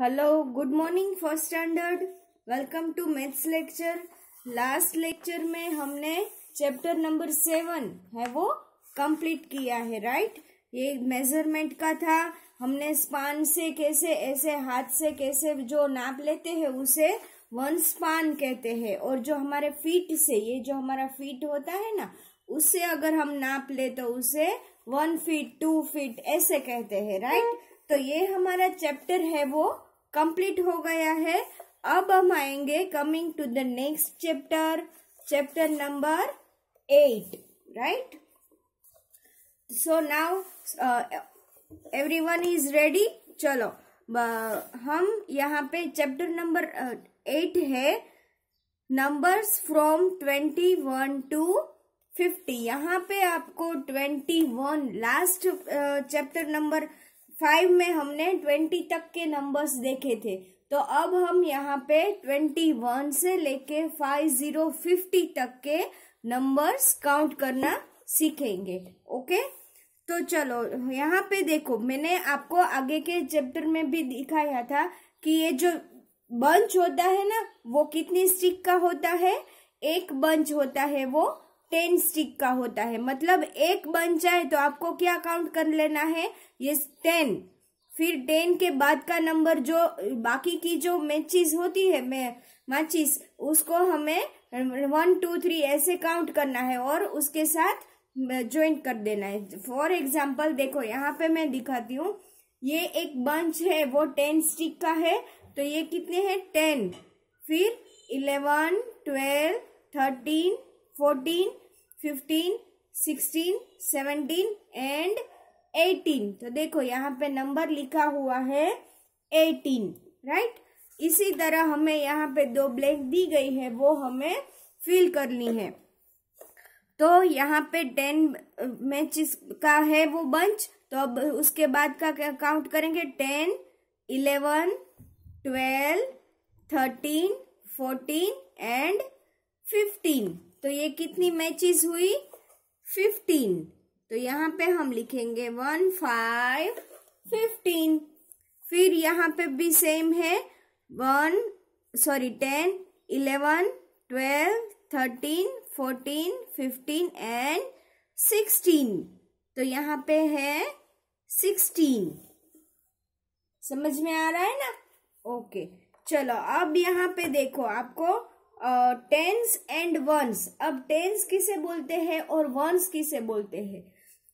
Hello good morning first standard welcome to maths lecture last lecture में हमने chapter number seven है वो complete किया है राइट right? ये मेजरमेंट का था हमने स्पान से कैसे ऐसे हाथ से कैसे जो नाप लेते हैं उसे वन स्पान कहते हैं और जो हमारे फीट से ये जो हमारा फीट होता है ना उससे अगर हम नाप ले तो उसे वन फीट टू फीट ऐसे कहते हैं राइट तो ये हमारा चैप्टर है वो कंप्लीट हो गया है अब हम आएंगे coming to the next chapter chapter number eight right so now everyone is ready चलो हम यहाँ पे चैप्टर नंबर एट है numbers from twenty one to fifty यहाँ पे आपको twenty one last chapter number five में हमने ट्वेंटी तक के नंबर्स देखे थे तो अब हम यहाँ पे ट्वेंटी वन से लेके फाइव जीरो फिफ्टी तक के नंबर्स काउंट करना सीखेंगे ओके तो चलो यहाँ पे देखो मैंने आपको आगे के चैप्टर में भी दिखाया था कि ये जो बंच होता है ना वो कितनी स्टिक का होता है एक बंच होता है वो टेन स्टिक का होता है मतलब एक बन जाए तो आपको क्या काउंट कर लेना है ये टेन फिर टेन के बाद का नंबर जो बाकी की जो मैचिज होती है मैं माचिस उसको हमें वन टू थ्री ऐसे काउंट करना है और उसके साथ ज्वाइंट कर देना है फॉर एग्जाम्पल देखो यहाँ पे मैं दिखाती हूँ ये एक बंच है वो टेन स्टिक का है तो ये कितने हैं टेन फिर eleven twelve thirteen fourteen fifteen sixteen seventeen and eighteen तो देखो यहाँ पे नंबर लिखा हुआ है एटीन राइट इसी तरह हमें यहाँ पे दो ब्लैंक दी गई है वो हमें फिल करनी है तो यहाँ पे टेन मैचेस का है वो बंच तो अब उसके बाद का काउंट करेंगे ten eleven twelve thirteen fourteen and fifteen तो ये कितनी मैचेस हुई फिफ्टीन तो यहाँ पे हम लिखेंगे वन फाइव फिफ्टीन फिर यहाँ पे भी सेम है one sorry ten eleven twelve thirteen fourteen fifteen and sixteen तो यहाँ पे है सिक्सटीन समझ में आ रहा है ना ओके चलो अब यहाँ पे देखो आपको टेंस एंड वंस अब टेंस किसे बोलते हैं और वंस किसे बोलते हैं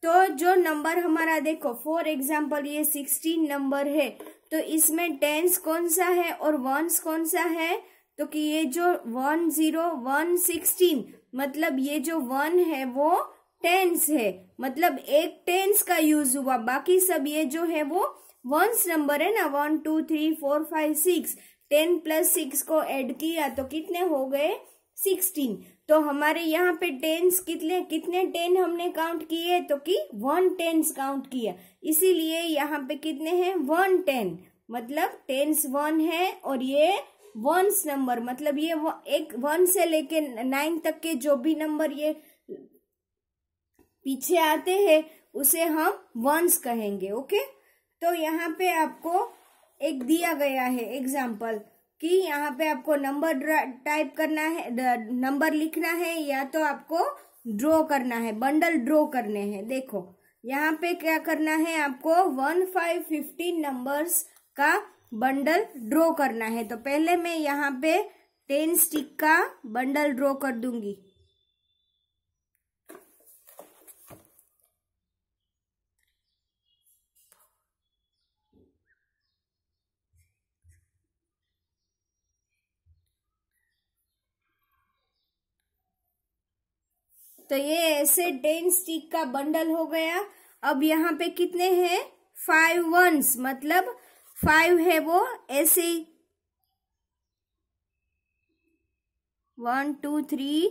तो जो नंबर हमारा देखो फॉर एग्जाम्पल ये सिक्सटीन नंबर है तो इसमें टेंस कौन सा है और वंस कौन सा है तो कि ये जो वन जीरो वन सिक्सटीन मतलब ये जो वन है वो टेंस है मतलब एक टेंस का यूज हुआ बाकी सब ये जो है वो वंस नंबर है ना one two three four five six ten plus six को ऐड किया तो कितने हो गए सिक्सटीन तो हमारे यहाँ पे टेंस कितने कितने टेन हमने काउंट किए तो कि वन टेंस काउंट किया इसीलिए यहाँ पे कितने हैं वन टेन मतलब टेंस वन है और ये वंस नंबर मतलब ये एक वन से लेके नाइन तक के जो भी नंबर ये पीछे आते हैं उसे हम वंस कहेंगे ओके तो यहाँ पे आपको एक दिया गया है एग्जाम्पल कि यहाँ पे आपको नंबर टाइप करना है नंबर लिखना है या तो आपको ड्रॉ करना है बंडल ड्रॉ करने हैं देखो यहाँ पे क्या करना है आपको वन फाइव फिफ्टीन नंबर्स का बंडल ड्रॉ करना है तो पहले मैं यहाँ पे टेन स्टिक का बंडल ड्रॉ कर दूंगी तो ये ऐसे टेन स्टिक का बंडल हो गया अब यहाँ पे कितने हैं फाइव वंस मतलब फाइव है वो ऐसे one two three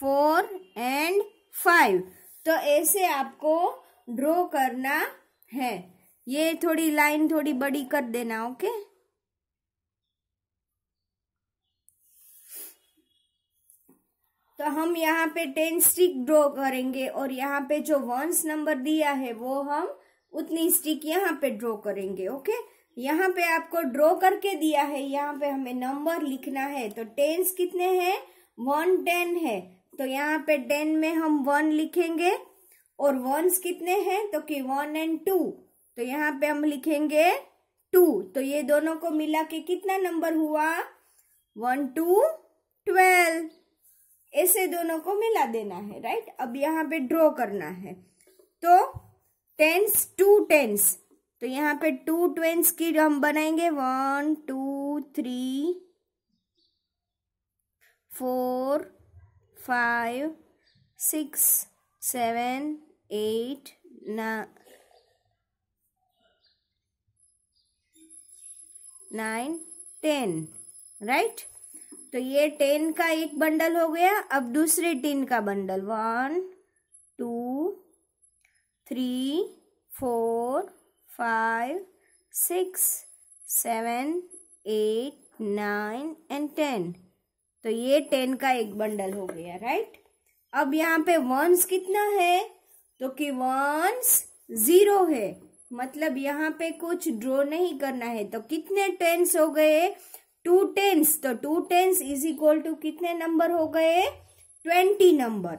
four and five तो ऐसे आपको ड्रॉ करना है ये थोड़ी लाइन थोड़ी बड़ी कर देना ओके okay? तो हम यहाँ पे टेन स्टिक ड्रॉ करेंगे और यहाँ पे जो वंस नंबर दिया है वो हम उतनी स्टिक यहाँ पे ड्रॉ करेंगे ओके यहाँ पे आपको ड्रॉ करके दिया है यहाँ पे हमें नंबर लिखना है तो टेन्स कितने हैं वन टेन है तो यहाँ पे टेन में हम वन लिखेंगे और वंस कितने हैं तो कि वन एंड टू तो यहाँ पे हम लिखेंगे टू तो ये दोनों को मिला के कितना नंबर हुआ वन टू ट्वेल्व ऐसे दोनों को मिला देना है राइट अब यहाँ पे ड्रॉ करना है तो टेंस टू टेंस तो यहाँ पे टू ट्वेंस की हम बनाएंगे one two three four five six seven eight nine ten right तो ये टेन का एक बंडल हो गया अब दूसरे टेन का bundle one two three four five six seven eight nine and ten तो ये टेन का एक बंडल हो गया राइट अब यहाँ पे वंस कितना है तो कि वंस जीरो है मतलब यहाँ पे कुछ ड्रॉ नहीं करना है तो कितने टेंस हो गए टू टेंस तो two tens is equal to कितने नंबर हो गए ट्वेंटी नंबर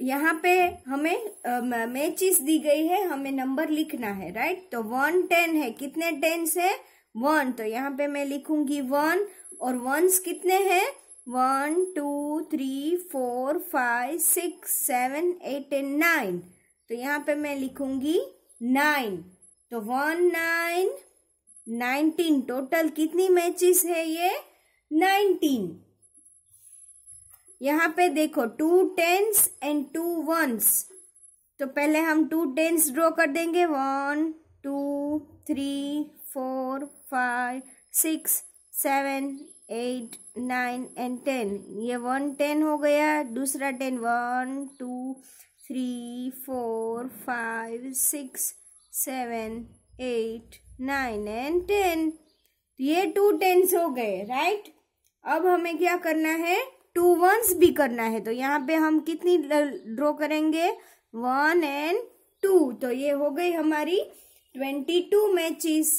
यहाँ पे हमें मैचिस दी गई है हमें नंबर लिखना है राइट तो वन टेन है कितने टेंस है वन तो यहाँ पे मैं लिखूंगी वन और वंस कितने हैं one two three four five six seven eight and nine तो यहाँ पे मैं लिखूंगी नाइन तो वन नाइन नाइनटीन टोटल कितनी मैचेस है ये नाइनटीन यहाँ पे देखो two tens and two ones तो पहले हम टू टेंस ड्रॉ कर देंगे one two three four five six seven eight nine and ten ये वन टेन हो गया दूसरा ten one two three four five six seven eight nine and ten तो ये टू टेंस हो गए राइट अब हमें क्या करना है टू वंस भी करना है तो यहाँ पे हम कितनी ड्रॉ करेंगे वन एंड टू तो ये हो गई हमारी ट्वेंटी टू मैचिस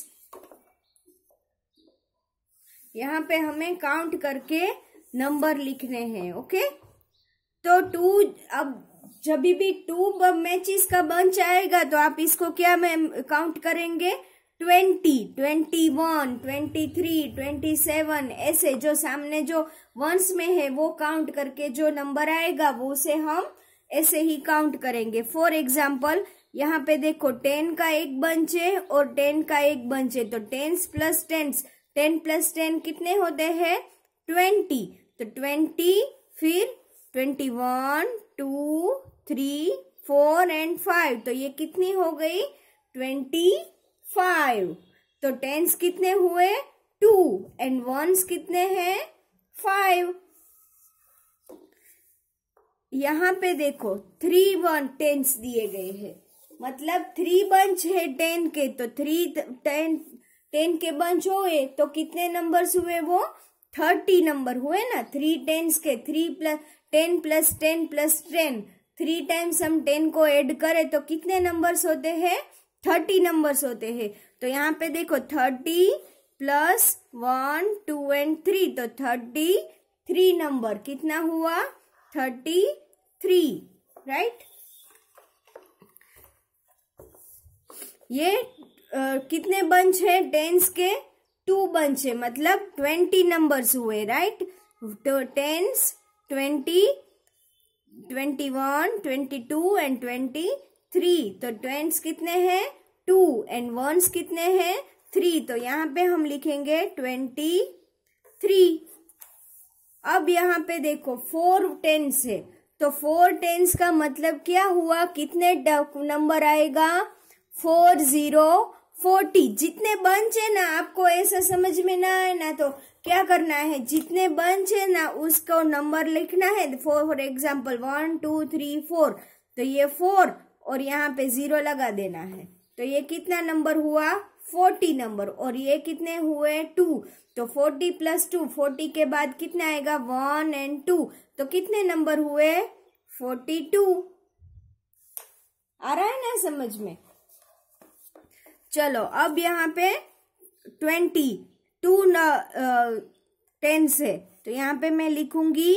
यहाँ पे हमें काउंट करके नंबर लिखने हैं ओके तो टू अब जब भी टू मैचिस का बंच आएगा तो आप इसको क्या काउंट करेंगे twenty twenty one twenty three twenty seven ऐसे जो सामने जो वंस में है वो काउंट करके जो नंबर आएगा वो उसे हम ऐसे ही काउंट करेंगे फॉर एग्जाम्पल यहाँ पे देखो टेन का एक बंच है और टेन का एक बंच है तो tens plus tens ten plus ten कितने होते हैं ट्वेंटी तो ट्वेंटी फिर twenty one two three four and five तो ये कितनी हो गई ट्वेंटी फाइव तो टेंस कितने हुए टू एंड वंस कितने हैं फाइव यहां पे देखो थ्री वन टेंस दिए गए हैं मतलब थ्री बंच है टेन के तो थ्री टेन टेन के बंच हुए तो कितने नंबर्स हुए वो थर्टी नंबर हुए ना थ्री टेंस के three plus ten plus ten plus ten three times हम टेन को ऐड करें तो कितने नंबर्स होते हैं थर्टी नंबर्स होते हैं तो यहाँ पे देखो thirty plus one two and three तो थर्टी थ्री नंबर कितना हुआ थर्टी थ्री राइट ये आ, कितने बंच है टेंस के टू बंच है मतलब ट्वेंटी नंबर्स हुए राइट तो tens twenty twenty one twenty two and twenty three तो ट्वेंट्स कितने हैं टू एंड वंस कितने हैं थ्री तो यहाँ पे हम लिखेंगे ट्वेंटी थ्री अब यहाँ पे देखो फोर टेंस है तो फोर टेंस का मतलब क्या हुआ कितने नंबर आएगा फोर जीरो फोर्टी जितने बंच है ना आपको ऐसा समझ में ना आए ना तो क्या करना है जितने बंच है ना उसको नंबर लिखना है for example one two three four तो ये फोर और यहाँ पे जीरो लगा देना है तो ये कितना नंबर हुआ फोर्टी नंबर और ये कितने हुए टू तो फोर्टी प्लस टू फोर्टी के बाद कितना आएगा वन एंड टू तो कितने नंबर हुए फोर्टी टू आ रहा है ना समझ में चलो अब यहाँ पे ट्वेंटी टू न टेन है तो यहाँ पे मैं लिखूंगी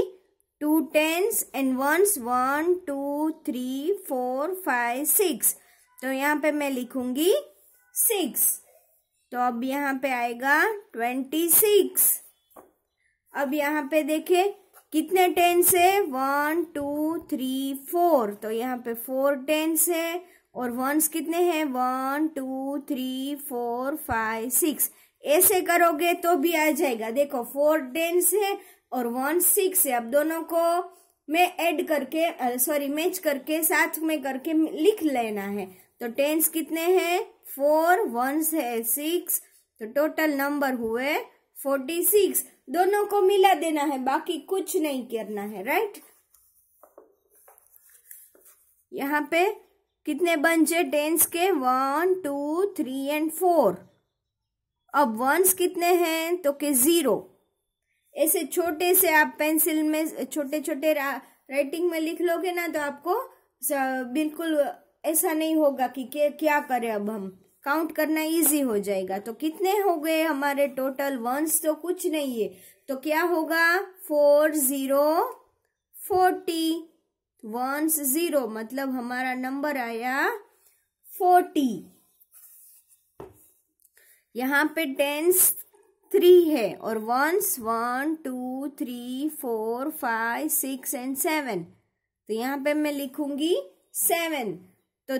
two tens and ones one two three four five six तो यहाँ पे मैं लिखूंगी सिक्स तो अब यहाँ पे आएगा ट्वेंटी सिक्स अब यहाँ पे देखे कितने टेंस है वन टू थ्री फोर तो यहाँ पे फोर टेंस है और वंस कितने हैं one two three four five six ऐसे करोगे तो भी आ जाएगा देखो फोर टेंस है और वन सिक्स है अब दोनों को मैं ऐड करके सॉरी मैच करके साथ में करके लिख लेना है तो टेंस कितने हैं फोर वंस है सिक्स तो टोटल नंबर हुए फोर्टी सिक्स दोनों को मिला देना है बाकी कुछ नहीं करना है राइट यहाँ पे कितने बंचे टेंस के one two three and four अब वंस कितने हैं तो के जीरो ऐसे छोटे से आप पेंसिल में छोटे छोटे राइटिंग में लिख लोगे ना तो आपको बिल्कुल ऐसा नहीं होगा कि क्या करें अब हम काउंट करना इजी हो जाएगा तो कितने हो गए हमारे टोटल वंस तो कुछ नहीं है तो क्या होगा four zero forty ones zero मतलब हमारा नंबर आया फोर्टी यहाँ पे टेंस थ्री है और ones one two three four five six and seven तो यहाँ पे मैं लिखूंगी सेवन तो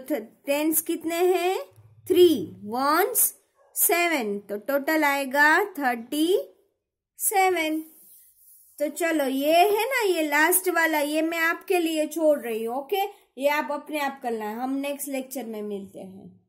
टेंस कितने हैं थ्री वंस सेवन तो टोटल आएगा थर्टी सेवन तो चलो ये है ना ये लास्ट वाला ये मैं आपके लिए छोड़ रही हूँ ओके ये आप अपने आप करना है हम नेक्स्ट लेक्चर में मिलते हैं